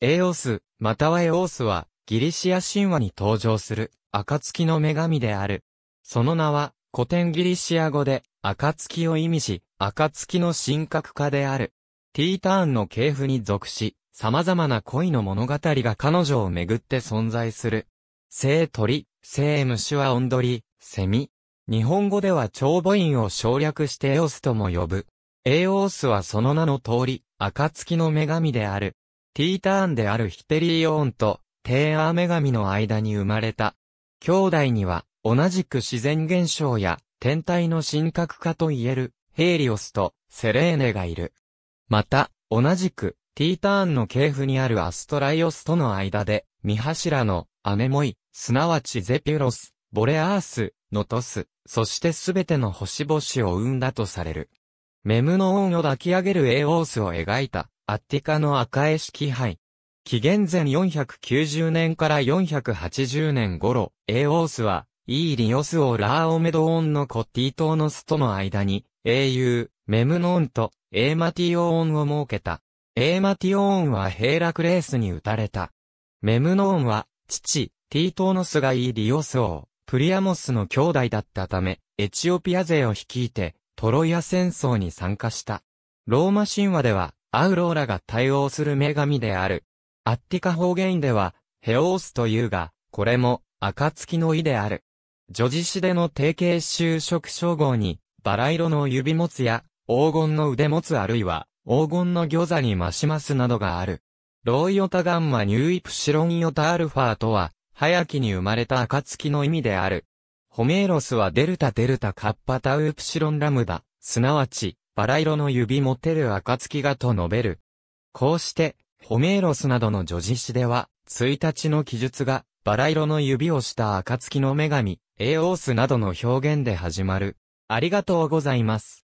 エオス、またはエオースは、ギリシア神話に登場する、暁の女神である。その名は、古典ギリシア語で、暁を意味し、暁の神格化である。ティーターンの系譜に属し、様々な恋の物語が彼女をめぐって存在する。聖鳥、聖虫はオンドリ、セミ。日本語では長母音を省略してエオスとも呼ぶ。エオースはその名の通り、暁の女神である。ティーターンであるヒペリーオーンとテーアー女神の間に生まれた。兄弟には同じく自然現象や天体の神格化といえるヘイリオスとセレーネがいる。また、同じくティーターンの系譜にあるアストライオスとの間で、三柱のアメモイ、すなわちゼピュロス、ボレアース、ノトス、そしてすべての星々を生んだとされる。メムノオンを抱き上げるエオースを描いたアッティカの赤絵式杯。紀元前490年から480年頃、エオースは、イーリオスをラーオメドオンのコッティ島のスとの間に、英雄、メムノーンと、エーマティオオンを設けた。エーマティオオンはヘイラクレースに撃たれた。メムノーンは、父、ティートーノスがイーリオス王、プリアモスの兄弟だったため、エチオピア勢を率いて、トロイア戦争に参加した。ローマ神話では、アウローラが対応する女神である。アッティカ方言では、ヘオースというが、これも、暁の意である。女子詩での定型就職称号に、バラ色の指持つや、黄金の腕持つあるいは、黄金の餃子に増しますなどがある。ローイオタガンマニューイプシロンイオタアルファとは、早きに生まれた暁の意味である。ホメーロスはデルタデルタカッパタウプシロンラムダ、すなわち、バラ色の指持てる暁がと述べる。こうして、ホメーロスなどの叙事詩では、1日の記述が、バラ色の指をした暁の女神、エオースなどの表現で始まる。ありがとうございます。